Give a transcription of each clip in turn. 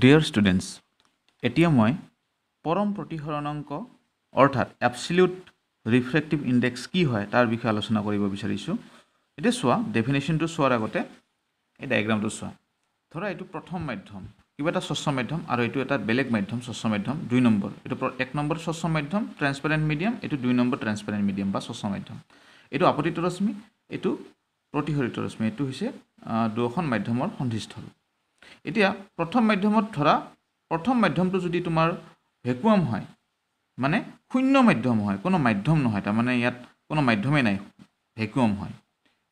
dear students এতিয়া মই পৰম প্ৰতিসৰণাংক অৰ্থাৎ এপচিলিউট ৰিফ্ৰেক্টিভ ইণ্ডেক্স কি হয় তাৰ বিষয়ে আলোচনা কৰিব বিচাৰিছোঁ এতিয়া চোৱা ডেফিনেশ্যনটো চোৱাৰ আগতে এই ডায়েগ্ৰামটো চোৱা ধৰা এইটো প্ৰথম মাধ্যম কিবা এটা স্বচ্ছ মাধ্যম আৰু এইটো এটা বেলেগ মাধ্যম স্বচ্ছ মাধ্যম দুই নম্বৰ এইটো এক নম্বৰ স্বচ্ছ মাধ্যম ট্ৰেন্সপেৰেণ্ট মিডিয়াম এইটো দুই নম্বৰ ট্ৰেন্সপেৰেণ্ট মিডিয়াম বা স্বচ্ছ মাধ্যম এইটো আপত্তিত ৰশ্মি এইটো প্ৰতিহৰিত ৰশ্মি এইটো হৈছে দুয়োখন মাধ্যমৰ সন্ধিস্থল এতিয়া প্ৰথম মাধ্যমত ধৰা প্ৰথম মাধ্যমটো যদি তোমাৰ ভেকুৱাম হয় মানে শূন্য মাধ্যম হয় কোনো মাধ্যম নহয় তাৰমানে ইয়াত কোনো মাধ্যমেই নাই ভেকুৱাম হয়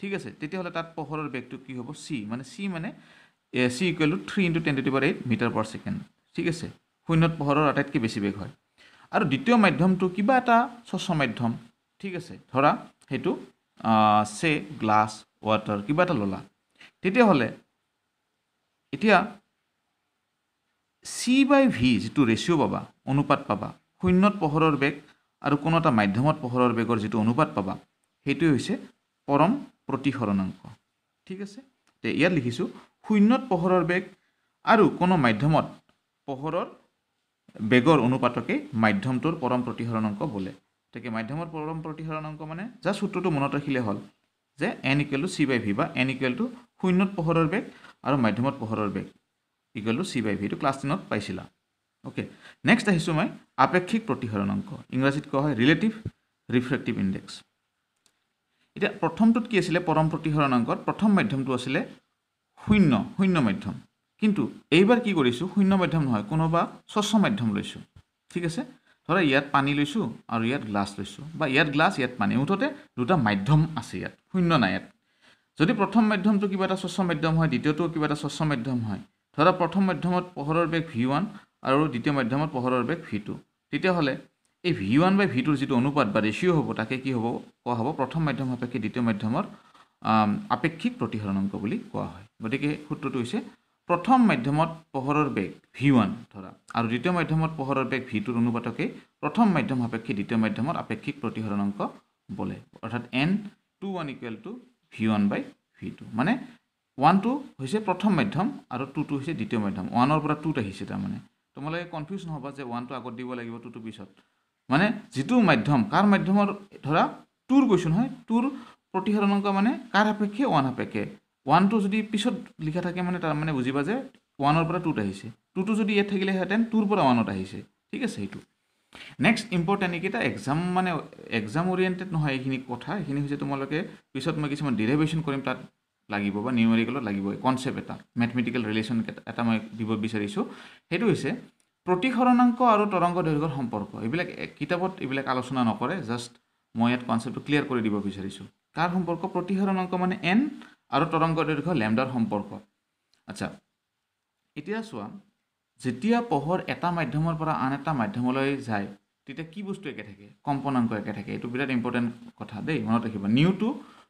ঠিক আছে তেতিয়াহ'লে তাত পোহৰৰ বেগটো কি হ'ব চি মানে চি মানে C equal to three into ten twenty power eight metre per second ঠিক আছে শূন্যত পোহৰৰ আটাইতকৈ বেছি বেগ হয় আৰু দ্বিতীয় মাধ্যমটো কিবা এটা স্বচ্ছ মাধ্যম ঠিক আছে ধৰা সেইটো চে গ্লাছ ৱাটাৰ কিবা এটা ল'লা তেতিয়াহ'লে এতিয়া চি বাই ভি যিটো ৰেচিঅ' পাবা অনুপাত পাবা শূন্যত পোহৰৰ বেগ আৰু কোনো এটা মাধ্যমত পোহৰৰ বেগৰ যিটো অনুপাত পাবা সেইটোৱে হৈছে পৰম প্ৰতিসৰণাংক ঠিক আছে এতিয়া ইয়াত লিখিছোঁ শূন্যত পোহৰৰ বেগ আৰু কোনো মাধ্যমত পোহৰৰ বেগৰ অনুপাতকে মাধ্যমটোৰ পৰম প্ৰতিসৰণ অংক বোলে গতিকে মাধ্যমৰ পৰম অংক মানে যাৰ সূত্ৰটো মনত ৰাখিলে হ'ল যে N equal to C by V বা এন ইকুৱেল টু শূন্যত পোহৰৰ বেগ আৰু মাধ্যমত পোহৰৰ বেগ কি কৰিলোঁ চি বাই ভি এইটো ক্লাছ টেনত পাইছিলা অ'কে নেক্সট আহিছোঁ মই আপেক্ষিক প্ৰতিহৰণ অংক ইংৰাজীত কোৱা হয় ৰিলেটিভ ৰিফ্ৰেক্টিভ ইণ্ডেক্স এতিয়া প্ৰথমটোত কি আছিলে পৰম প্ৰতিহৰণ অংকত প্ৰথম মাধ্যমটো আছিলে শূন্য শূন্য মাধ্যম কিন্তু এইবাৰ কি কৰিছোঁ শূন্য মাধ্যম নহয় কোনোবা স্বচ্ছ মাধ্যম লৈছোঁ ঠিক আছে ধৰা ইয়াত পানী লৈছোঁ আৰু ইয়াত গ্লাছ লৈছোঁ বা ইয়াত গ্লাছ ইয়াত পানী মুঠতে দুটা মাধ্যম আছে ইয়াত শূন্য নাই ইয়াত যদি প্ৰথম মাধ্যমটো কিবা এটা স্বচ্ছ মাধ্যম হয় দ্বিতীয়টো কিবা এটা স্বচ্ছ মাধ্যম হয় ধৰা প্ৰথম মাধ্যমত পোহৰৰ বেগ ভি ওৱান আৰু দ্বিতীয় মাধ্যমত পোহৰৰ বেগ ভি টু তেতিয়াহ'লে এই ভি ওৱান বাই ভি টুৰ যিটো অনুপাত বা ৰেচিঅ' হ'ব তাকে কি হ'ব কোৱা হ'ব প্ৰথম মাধ্যম সাপেক্ষে দ্বিতীয় মাধ্যমৰ আপেক্ষিক প্ৰতিহৰণ অংক বুলি কোৱা হয় গতিকে সূত্ৰটো হৈছে প্ৰথম মাধ্যমত পোহৰৰ বেগ ভি ওৱান ধৰা আৰু দ্বিতীয় মাধ্যমত পোহৰৰ বেগ ভি টুৰ অনুপাতকে প্ৰথম মাধ্যম সাপেক্ষে দ্বিতীয় মাধ্যমৰ আপেক্ষিক প্ৰতিহৰণ অংক বোলে অৰ্থাৎ N two one equal to V one by V two মানে ওৱানটো হৈছে প্ৰথম মাধ্যম আৰু টুটো হৈছে দ্বিতীয় মাধ্যম ওৱানৰ পৰা টুত আহিছে তাৰমানে তোমালোকে কনফিউজ নহ'বা যে ওৱানটো আগত দিব লাগিব টুটো পিছত মানে যিটো মাধ্যম কাৰ মাধ্যমৰ ধৰা টুৰ কৈছোঁ নহয় টুৰ প্ৰতিসাৰণক মানে কাৰ সাপেক্ষে ওৱান সাপেক্ষে ওৱানটো যদি পিছত লিখা থাকে মানে তাৰমানে বুজিবা যে ওৱানৰ পৰা টুত আহিছে টুটো যদি ইয়াত থাকিলেহেঁতেন টুৰ পৰা ওৱানত আহিছে ঠিক আছে সেইটো নেক্সট ইম্পৰ্টেণ্ট এইকেইটা এক্সাম মানে এক্সাম অৰিয়েণ্টেড নহয় এইখিনি কথা এইখিনি হৈছে তোমালোকে পিছত মই কিছুমান ডিৰাইভেশ্যন কৰিম তাত লাগিব বা নিউমেৰিকেলত লাগিব কনচেপ্ট এটা মেথমেটিকেল ৰিলেশ্যন এটা মই দিব বিচাৰিছোঁ সেইটো হৈছে প্ৰতিসৰণাংক আৰু তৰংগ দৈৰ্ঘ্যৰ সম্পৰ্ক এইবিলাক কিতাপত এইবিলাক আলোচনা নকৰে জাষ্ট মই ইয়াত কনচেপ্টটো ক্লিয়াৰ কৰি দিব বিচাৰিছোঁ কাৰ সম্পৰ্ক প্ৰতিসৰণাংক মানে এন আৰু তৰংগ দৈৰ্ঘ লেমডাৰ সম্পৰ্ক আচ্ছা এতিয়া চোৱা যেতিয়া পোহৰ এটা মাধ্যমৰ পৰা আন এটা মাধ্যমলৈ যায় তেতিয়া কি বস্তু একে থাকে কম্পনাংক একে থাকে এইটো বিৰাট ইম্পৰ্টেণ্ট কথা দেই মনত ৰাখিব নিউটো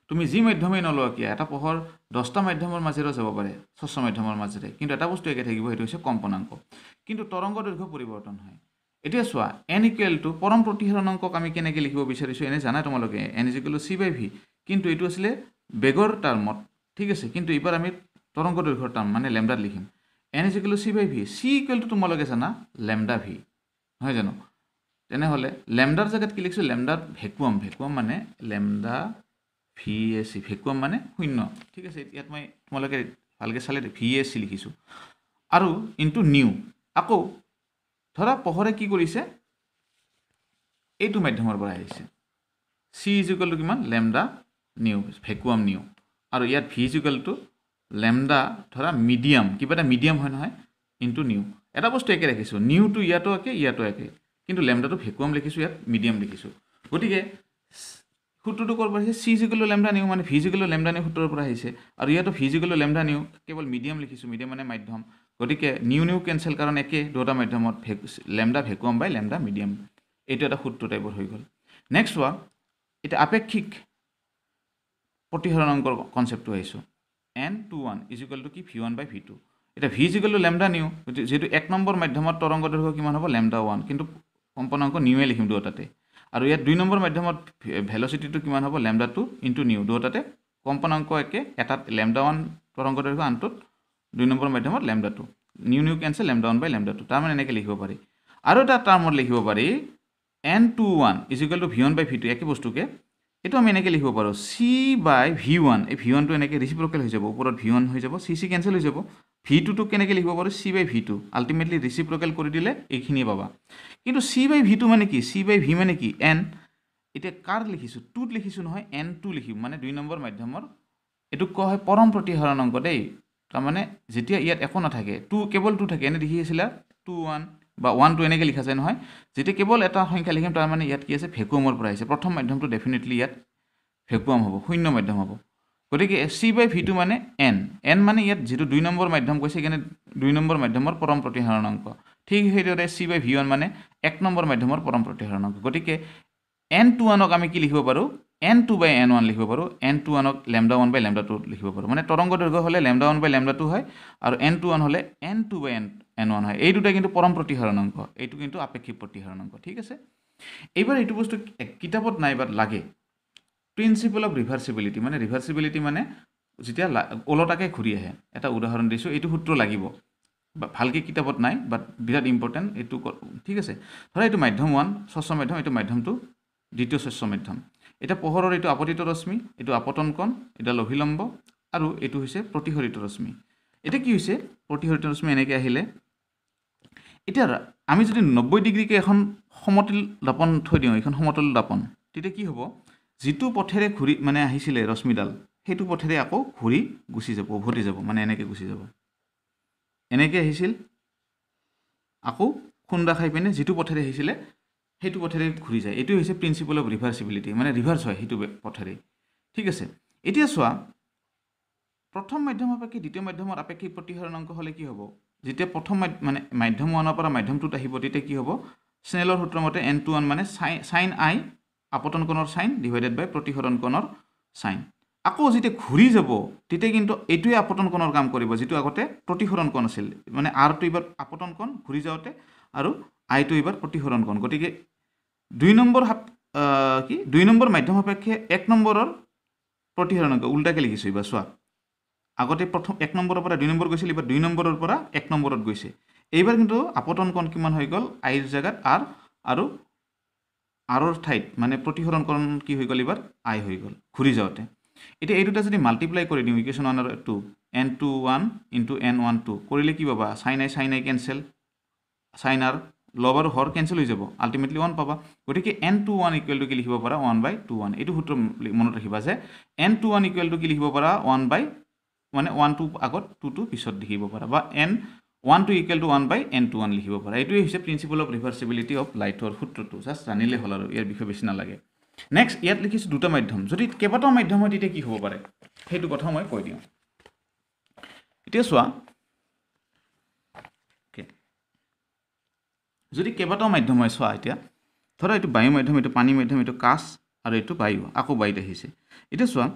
তুমি যি মাধ্যমেই নলোৱা কিয় এটা পহৰ দহটা মাধ্যমৰ মাজেৰেও যাব পাৰে স্বচ্ছ মাধ্যমৰ মাজেৰে কিন্তু এটা বস্তু একে থাকিব সেইটো হৈছে কম্পনাংক কিন্তু তৰংগ দৈৰ্ঘ্য পৰিৱৰ্তন হয় এতিয়া চোৱা এন টু পৰম প্ৰতিহৰণাংকক আমি কেনেকৈ লিখিব বিচাৰিছোঁ এনে জানাই তোমালোকে N is equal C by V কিন্তু এইটো আছিলে বেগৰ টাৰ্মত ঠিক আছে কিন্তু এইবাৰ আমি তৰংগ দৈৰ্ঘ্যৰ টাৰ্ম মানে লেমডাত লিখিম N is equal to C by V C equal to তোমালোকে জানা লেমডা ভি নহয় জানো তেনেহ'লে লেমডাৰ জেগাত কি লিখিছোঁ লেমডাত ভেকুৱাম ভেকুৱাম মানে lambda V A C vacuum মানে শূন্য ঠিক আছে ইয়াত মই তোমালোকে ভালকৈ চালে ভি এ চি লিখিছোঁ আৰু ইনটু নিউ আকৌ ধৰা পোহৰে কি কৰিছে এইটো মাধ্যমৰ পৰা আহিছে চি ইজ ইকুৱেল টু কিমান লেমডা নিউ ভেকুৱাম নিউ আৰু ইয়াত V is equal to lambda ধৰা মিডিয়াম কিবা এটা মিডিয়াম হয় নহয় ইনটু নিউ এটা বস্তু একে ৰাখিছোঁ নিউটো ইয়াতো একে ইয়াতো একে কিন্তু লেমডাটো ভেকুৱাম লিখিছোঁ ইয়াত মিডিয়াম লিখিছোঁ গতিকে সূত্ৰটো ক'ৰ পৰা আহিছে চি জিকেলৰ লেমডা নিউ মানে ফিজিকেলৰ লেমডা নিউ সূত্ৰৰ পৰা আহিছে আৰু ইয়াতো ফিজিকেলৰ লেমডা নিউ কেৱল মিডিয়াম লিখিছোঁ মিডিয়াম মানে মাধ্যম গতিকে নিউ নিউ কেঞ্চেল কাৰণ একে দুটা মাধ্যমত ভেকু lambda vacuum by lambda medium এইটো এটা সূত্ৰ টাইপৰ হৈ গ'ল নেক্সট হোৱা এতিয়া আপেক্ষিক প্ৰতিহৰণ অংকৰ কনচেপ্টটো আহিছোঁ N two one is equal to কি V one by V two এতিয়া V is equal to lambda nu যিহেতু এক নম্বৰ মাধ্যমত তৰংগ দৈৰ্ঘ্য কিমান হ'ব লেমডা ওৱান কিন্তু কম্পনাংক নিউৱে লিখিম দুয়োটাতে আৰু ইয়াত দুই নম্বৰ মাধ্যমত ভেলচিটিটো কিমান হ'ব লেমডা টু ইনটু নিউ দুয়োটাতে কম্পনাংক একে এটাত লেমডা ওৱান তৰংগ দৈৰ্ঘ্য আনটোত দুই নম্বৰ মাধ্যমত lambda two nu nu cancel lambda one by lambda two তাৰমানে এনেকৈ লিখিব পাৰি আৰু এটা টাৰ্মত লিখিব পাৰি N two one is equal to V one by V two একে বস্তুকে এইটো আমি এনেকৈ লিখিব পাৰোঁ চি বাই ভি ওৱান এই ভি ওৱানটো এনেকৈ ৰিচিপ্ৰকেল হৈ যাব ওপৰত ভি ওৱান হৈ যাব চি চি কেঞ্চেল হৈ যাব ভি টুটো কেনেকৈ লিখিব পাৰোঁ C by V two ultimately reciprocal কৰি দিলে এইখিনিয়ে পাবা কিন্তু চি বাই ভি টু মানে কি চি বাই ভি মানে কি এন এতিয়া কাৰ লিখিছোঁ টুত লিখিছোঁ নহয় এন টু লিখিম মানে দুই নম্বৰ মাধ্যমৰ এইটো কোৱা হয় পৰম প্ৰতিহৰণ অংক দেই তাৰমানে যেতিয়া ইয়াত একো নাথাকে টু কেৱল টু থাকে এনে লিখি আছিলা টু ওৱান বা ওৱান টু এনেকৈ লিখা যায় নহয় যেতিয়া কেৱল এটা সংখ্যা লিখিম তাৰ মানে ইয়াত কি আছে ভেকুৱামৰ পৰা আহিছে প্ৰথম মাধ্যমটো ডেফিনেটলি ইয়াত ভেকুৱাম হ'ব শূন্য মাধ্যম হ'ব গতিকে চি বাই ভি টু মানে এন এন মানে ইয়াত যিটো দুই নম্বৰ মাধ্যম কৈছে সেইকাৰণে দুই নম্বৰ মাধ্যমৰ পৰম প্ৰতিহাৰণ অংক ঠিক সেইদৰে চি বাই ভি ওৱান মানে এক নম্বৰ মাধ্যমৰ পৰম প্ৰতিহাৰণ অংক গতিকে এন টু ওৱানক আমি কি লিখিব পাৰোঁ N two by N one লিখিব পাৰোঁ এন টু ওৱানক lambda one by lambda two লিখিব পাৰোঁ মানে তৰংগ দৈৰ্ঘ্য হ'লে lambda one by lambda two হয় আৰু এন টু ওৱান হ'লে N two by N N one হয় এই দুটা কিন্তু পৰম প্ৰতিহৰণ অংক এইটো কিন্তু আপেক্ষিক প্ৰতিহৰণ অংক ঠিক আছে এইবাৰ এইটো বস্তু কিতাপত নাইবা লাগে প্ৰিন্সিপল অফ ৰিভাৰ্চিবিলিটি মানে ৰিভাৰ্চিবিলিটি মানে যেতিয়া ওলটাকে ঘূৰি আহে এটা উদাহৰণ দিছোঁ এইটো সূত্ৰ লাগিব ভালকৈ কিতাপত নাই বাট বিৰাট ইম্পৰ্টেণ্ট এইটো ঠিক আছে ধৰা এইটো মাধ্যম ওৱান স্বচ্ছ মাধ্যম এইটো মাধ্যমটো দ্বিতীয় স্বচ্ছ মাধ্যম এটা পোহৰৰ এইটো আপতিত ৰশ্মি এইটো আপতন কণ এটা লভিলম্ব আৰু এইটো হৈছে প্ৰতিহৰিত ৰশ্মি এটা কি হৈছে প্ৰতিহৰিত ৰশ্মি এনেকৈ আহিলে এতিয়া আমি যদি নব্বৈ ডিগ্ৰীকে এখন সমতল দাপন থৈ দিওঁ এখন সমতল দাপন তেতিয়া কি হ'ব যিটো পথেৰে ঘূৰি মানে আহিছিলে ৰশ্মিডাল সেইটো পথেৰে আকৌ ঘূৰি গুচি যাব উভতি যাব মানে এনেকৈ গুচি যাব এনেকৈ আহিছিল আকৌ খুন্দা খাই পিনে যিটো পথেৰে আহিছিলে সেইটো পথেৰে ঘূৰি যায় এইটোৱে হৈছে প্ৰিন্সিপল অফ ৰিভাৰ্চিবিলিটি মানে ৰিভাৰ্চ হয় সেইটো পথেৰে ঠিক আছে এতিয়া চোৱা প্ৰথম মাধ্যম আপেক্ষিক দ্বিতীয় মাধ্যমৰ আপেক্ষিক প্ৰতিহৰণ অংক হ'লে কি হ'ব যেতিয়া প্ৰথম মানে মাধ্যম ওৱানৰ পৰা মাধ্যম টুত আহিব তেতিয়া কি হ'ব স্নেলৰ সূত্ৰমতে এন টু ওৱান মানে চাই চাইন আই আপতন কণৰ চাইন ডিভাইডেড বাই প্ৰতিহৰণ কণৰ চাইন আকৌ যেতিয়া ঘূৰি যাব তেতিয়া কিন্তু এইটোৱে আপতন কণৰ কাম কৰিব যিটো আগতে প্ৰতিহৰণ কণ আছিল মানে আৰটো এইবাৰ আপতন কণ ঘূৰি যাওঁতে আৰু আইটো এইবাৰ প্ৰতিহৰণ কণ গতিকে দুই নম্বৰ সাপ কি দুই নম্বৰ মাধ্যম সাপেক্ষে এক নম্বৰৰ প্ৰতিহৰণাংক উল্টাকৈ লিখিছোঁ এইবাৰ চোৱা আগতে প্ৰথম এক নম্বৰৰ পৰা দুই নম্বৰ গৈছিল এইবাৰ দুই নম্বৰৰ পৰা এক নম্বৰত গৈছে এইবাৰ কিন্তু আপতনকণ কিমান হৈ গ'ল আইৰ জেগাত আৰ আৰু আৰৰ ঠাইত মানে প্ৰতিহৰণকৰণ কি হৈ গ'ল এইবাৰ আই হৈ গ'ল ঘূৰি যাওঁতে এতিয়া এই দুটা যদি মাল্টিপ্লাই কৰি দিওঁ ইকুৱেশ্যন ওৱান আৰু two N two one into N one two কৰিলে কি পাবা sine i sine i cancel sine R লব আৰু হৰ কেঞ্চেল হৈ যাব আল্টিমেটলি ওৱান পাবা গতিকে N two one equal to কি লিখিব পাৰা ওৱান বাই টু ওৱান এইটো সূত্ৰ মনত ৰাখিবা যে N two one equal to কি লিখিব পাৰা ওৱান বাই মানে ওৱান টু আগত টু টু পিছত লিখিব পাৰা বা N one two equal to one by N two one লিখিব পাৰা এইটোৱেই হৈছে প্ৰিন্সিপল অফ ৰিভাৰ্চিবিলিটি অফ লাইটৰ সূত্ৰটো জাষ্ট জানিলে হ'ল আৰু ইয়াৰ বিষয়ে বেছি নালাগে নেক্সট ইয়াত লিখিছোঁ দুটা মাধ্যম যদি কেইবাটাও মাধ্যমত তেতিয়া কি হ'ব পাৰে সেইটো কথা মই কৈ দিওঁ এতিয়া চোৱা যদি কেইবাটাও মাধ্যম হয় চোৱা এতিয়া ধৰা এইটো বায়ু মাধ্যম এইটো পানী মাধ্যম এইটো কাছ আৰু এইটো বায়ু আকৌ বায়ুত আহিছে এতিয়া চোৱা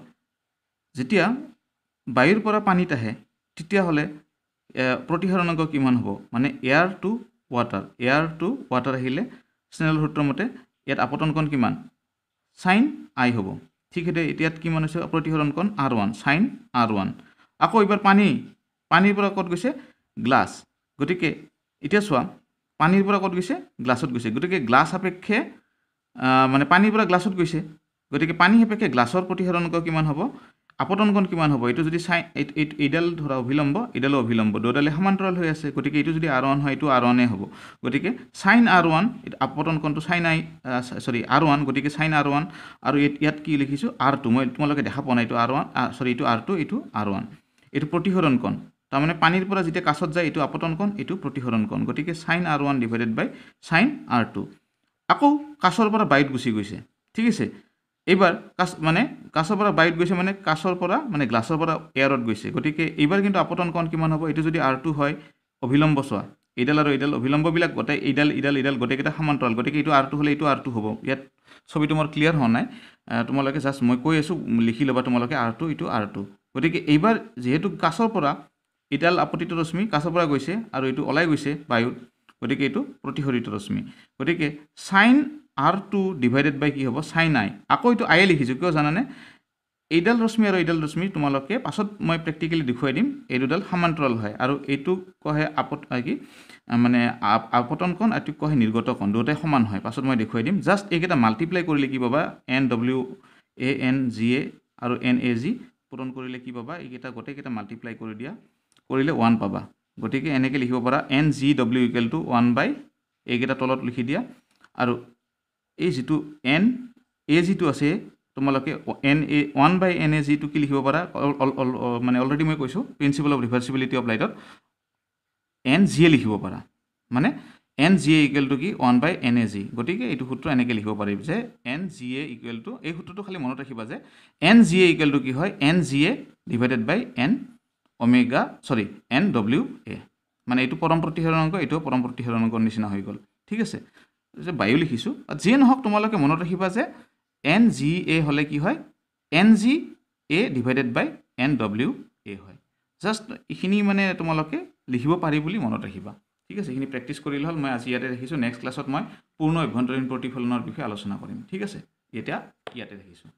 যেতিয়া বায়ুৰ পৰা পানীত আহে তেতিয়াহ'লে প্ৰতিসৰণ অংক কিমান হ'ব মানে air to water air to water আহিলে চেনেল সূত্ৰমতে ইয়াত আপতনকণ কিমান চাইন আই হ'ব ঠিক সেইদৰে এতিয়াত কিমান হৈছে প্ৰতিসৰণকণ R one sine R one আকৌ এইবাৰ পানী পানীৰ পৰা ক'ত গৈছে গ্লাছ গতিকে এতিয়া চোৱা পানীৰ পৰা ক'ত গৈছে গ্লাছত গৈছে গতিকে গ্লাছ সাপেক্ষে মানে পানীৰ পৰা গ্লাছত গৈছে গতিকে পানী সাপেক্ষে গ্লাছৰ প্ৰতিসাৰণক কিমান হ'ব আপতনকণ কিমান হ'ব এইটো যদি চাই এইডাল ধৰা অভিলম্ব এইডালো অভিলম্ব দুডালে সমান্তৰাল হৈ আছে গতিকে এইটো যদি আৰ ওৱান হয় এইটো আৰ ওৱানে হ'ব গতিকে চাইন আৰ ওৱান আপতনকণটো sine i sorry R one গতিকে চাইন আৰ ওৱান আৰু ইয়াত কি লিখিছোঁ আৰ টু মই তোমালোকে দেখা পোৱা নাই এইটো আৰ ওৱান চৰি এইটো আৰ টু এইটো আৰ ওৱান এইটো প্ৰতিসৰণকণ তাৰমানে পানীৰ পৰা যেতিয়া কাছত যায় এইটো আপতন কণ এইটো প্ৰতিসৰণ কণ গতিকে sine R one divided by sine R two আকৌ কাছৰ পৰা বায়ুত গুচি গৈছে ঠিক আছে এইবাৰ কাছ মানে কাছৰ পৰা বায়ুত গৈছে মানে কাছৰ পৰা মানে গ্লাছৰ পৰা এয়াৰত গৈছে গতিকে এইবাৰ কিন্তু আপতন কণ কিমান হ'ব এইটো যদি আৰ টু হয় অভিলম্ব চোৱা এইডাল আৰু এইডাল অভিলম্ববিলাক গোটেই এইডাল ইডাল ইডাল গোটেইকেইটা সমান্তৰাল গতিকে এইটো আৰ টু হ'লে এইটো আৰ টু হ'ব ইয়াত ছবিটো মোৰ ক্লিয়াৰ হোৱা নাই তোমালোকে জাষ্ট মই কৈ আছোঁ লিখি ল'বা তোমালোকে আৰ টু এইটো আৰ টু গতিকে এইবাৰ যিহেতু কাছৰ পৰা এইডাল আপতিত ৰশ্মি কাছৰ পৰা গৈছে আৰু এইটো ওলাই গৈছে বায়ুত গতিকে এইটো প্ৰতিহৰিত রশ্মি গতিকে sine R two divided by কি হ'ব সাইন আই আকৌ এইটো আয়ে লিখিছোঁ কিয় জানানে এইডাল রশ্মি আৰু এইডাল ৰশ্মি তোমালোকে পাছত মই প্ৰেক্টিকেলি দেখুৱাই দিম এই দুডাল সমান্তৰাল হয় আৰু এইটো কহে আপত কি মানে আপতন কণ আৰু এইটো কহে নিৰ্গত কণ দুয়োটাই সমান হয় পাছত মই দেখুৱাই দিম জাষ্ট এইকেইটা মাল্টিপ্লাই কৰিলে কি পাবা N W A N G A আৰু এন এ জি পূৰণ কৰিলে কি পাবা এইকেইটা গোটেইকেইটা মাল্টিপ্লাই কৰি দিয়া কৰিলে ওৱান পাবা গতিকে এনেকৈ লিখিব পাৰা N G W equal to one by এইকেইটা তলত লিখি দিয়া আৰু এই যিটো এন এ যিটো আছে তোমালোকে n a one by n a যিটো কি লিখিব পাৰা মানে অলৰেডি মই কৈছোঁ প্ৰিন্সিপল অফ ৰিভাৰ্চিবিলিটি অফ লাইটত এন জি এ লিখিব পাৰা মানে n G a equal to কি one by n a g গতিকে এইটো সূত্ৰ এনেকৈ লিখিব পাৰিম যে n G a equal to এই সূত্ৰটো খালী মনত ৰাখিবা যে n G a equal to কি হয় n G a divided by N omega চৰি এন ডব্লিউ এ মানে এইটো পৰম প্ৰতিহৰণ অংক এইটো পৰম প্ৰতিহৰণ অংকৰ নিচিনা হৈ গ'ল ঠিক আছে যে বায়ু লিখিছোঁ যিয়ে নহওক তোমালোকে মনত ৰাখিবা যে এন জি এ হ'লে কি হয় n G a divided by n W a হয় জাষ্ট এইখিনি মানে তোমালোকে লিখিব পাৰি বুলি মনত ৰাখিবা ঠিক আছে এইখিনি প্ৰেক্টিছ কৰিলে হ'ল মই আজি ইয়াতে ৰাখিছোঁ নেক্সট ক্লাছত মই পূৰ্ণ অভ্যন্তৰীণ প্ৰতিফলনৰ বিষয়ে আলোচনা কৰিম ঠিক আছে এতিয়া ইয়াতে ৰাখিছোঁ